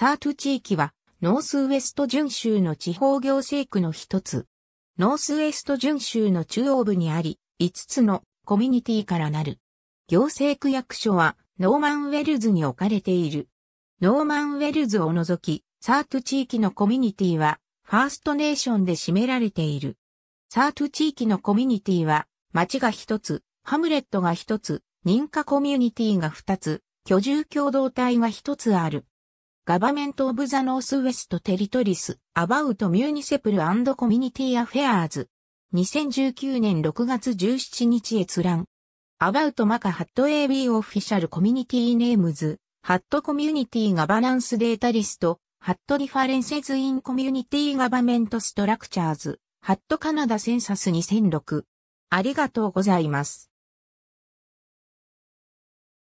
サート地域は、ノースウエスト準州の地方行政区の一つ。ノースウエスト準州の中央部にあり、5つのコミュニティからなる。行政区役所は、ノーマンウェルズに置かれている。ノーマンウェルズを除き、サート地域のコミュニティは、ファーストネーションで占められている。サート地域のコミュニティは、町が一つ、ハムレットが一つ、認可コミュニティが二つ、居住共同体が一つある。ガバメント・オブ・ザ・ノース・ウェスト・テリトリス、アバウト・ミューニセプル・アンド・コミュニティ・アフェアーズ。2019年6月17日閲覧。アバウト・マカ・ハット・ AB オフィシャル・コミュニティ・ネームズ、ハット・コミュニティ・ガバナンス・データリスト、ハット・ディファレンセズ・イン・コミュニティ・ガバメント・ストラクチャーズ、ハット・カナダ・センサス2006。ありがとうございます。